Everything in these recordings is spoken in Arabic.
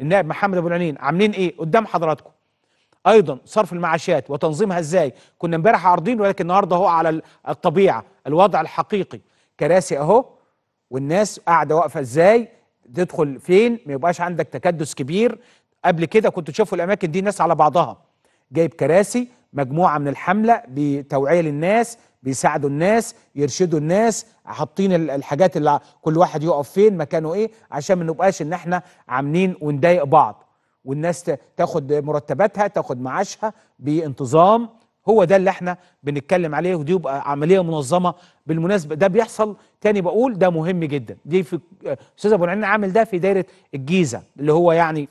النائب محمد ابو العينين عاملين ايه قدام حضراتكم ايضا صرف المعاشات وتنظيمها ازاي كنا امبارح عارضين ولكن النهارده اهو على الطبيعه الوضع الحقيقي كراسي اهو والناس قاعده واقفه ازاي تدخل فين ما يبقاش عندك تكدس كبير قبل كده كنت تشوفوا الاماكن دي ناس على بعضها جايب كراسي مجموعه من الحمله بتوعيه للناس بيساعدوا الناس يرشدوا الناس حاطين الحاجات اللي كل واحد يقف فين مكانه ايه عشان ما نبقاش ان احنا عاملين ونضايق بعض والناس تاخد مرتباتها تاخد معاشها بانتظام هو ده اللي احنا بنتكلم عليه ودي يبقى عمليه منظمه بالمناسبه ده بيحصل تاني بقول ده مهم جدا دي في آه، استاذ ابو العين عامل ده في دايره الجيزه اللي هو يعني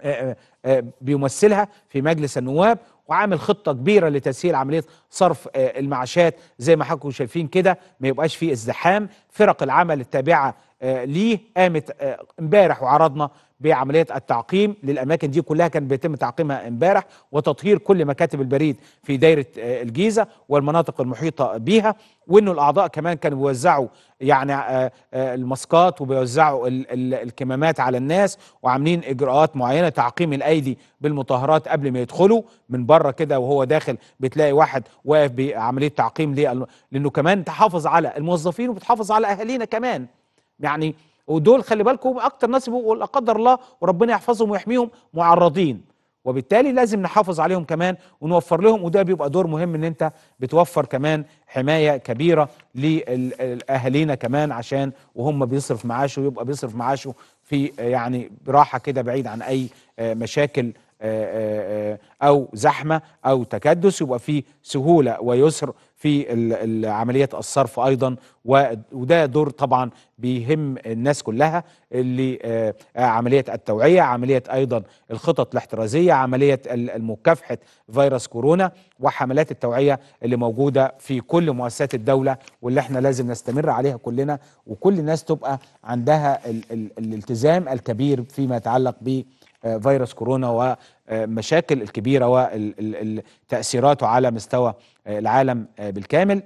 آه، آه، بيمثلها في مجلس النواب وعامل خطه كبيره لتسهيل عمليه صرف آه، المعاشات زي ما حضراتكم شايفين كده ما يبقاش فيه ازدحام فرق العمل التابعه آه، ليه قامت آه، امبارح وعرضنا بعمليه التعقيم للاماكن دي كلها كان بيتم تعقيمها امبارح وتطهير كل مكاتب البريد في دايره آه، الجيزه والمناطق المحيطه بيها وانه الاعضاء كمان كانوا بيوزعوا يعني الماسكات وبيوزعوا الكمامات على الناس وعاملين اجراءات معينه تعقيم الايدي بالمطهرات قبل ما يدخلوا من بره كده وهو داخل بتلاقي واحد واقف بعمليه تعقيم ليه لانه كمان تحافظ على الموظفين وبتحافظ على اهالينا كمان يعني ودول خلي بالكم اكتر ناس بيبقوا لا قدر الله وربنا يحفظهم ويحميهم معرضين وبالتالي لازم نحافظ عليهم كمان ونوفر لهم وده بيبقى دور مهم ان انت بتوفر كمان حمايه كبيره لاهالينا كمان عشان وهم بيصرف معاشه ويبقى بيصرف معاشه في يعني براحه كده بعيد عن اي مشاكل آه، آه، آه، او زحمه او تكدس يبقى في سهوله ويسر في عمليات الصرف ايضا وده دور طبعا بيهم الناس كلها اللي آه، عمليه التوعيه عمليه ايضا الخطط الاحترازيه عمليه مكافحه فيروس كورونا وحملات التوعيه اللي موجوده في كل مؤسسات الدوله واللي احنا لازم نستمر عليها كلنا وكل الناس تبقى عندها الالتزام الكبير فيما يتعلق ب آه، فيروس كورونا آه، مشاكل الكبيره وتاثيراته على مستوى آه، العالم آه، بالكامل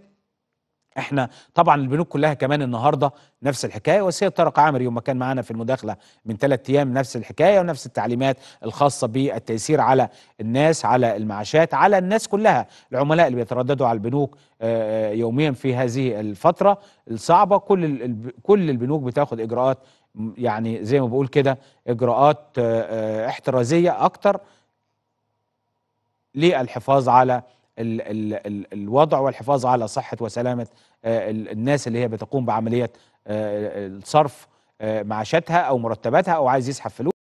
احنا طبعا البنوك كلها كمان النهارده نفس الحكايه والسيد طارق عامر يوم ما كان معانا في المداخله من ثلاث ايام نفس الحكايه ونفس التعليمات الخاصه بالتيسير على الناس على المعاشات على الناس كلها العملاء اللي بيترددوا على البنوك آه، آه، يوميا في هذه الفتره الصعبه كل كل البنوك بتاخد اجراءات يعني زي ما بقول كده اجراءات آه، احترازيه اكتر للحفاظ على الـ الـ الـ الوضع والحفاظ على صحة وسلامة آه، الناس اللي هي بتقوم بعملية آه، آه، الصرف معاشاتها أو مرتباتها أو عايز يسحب فلوس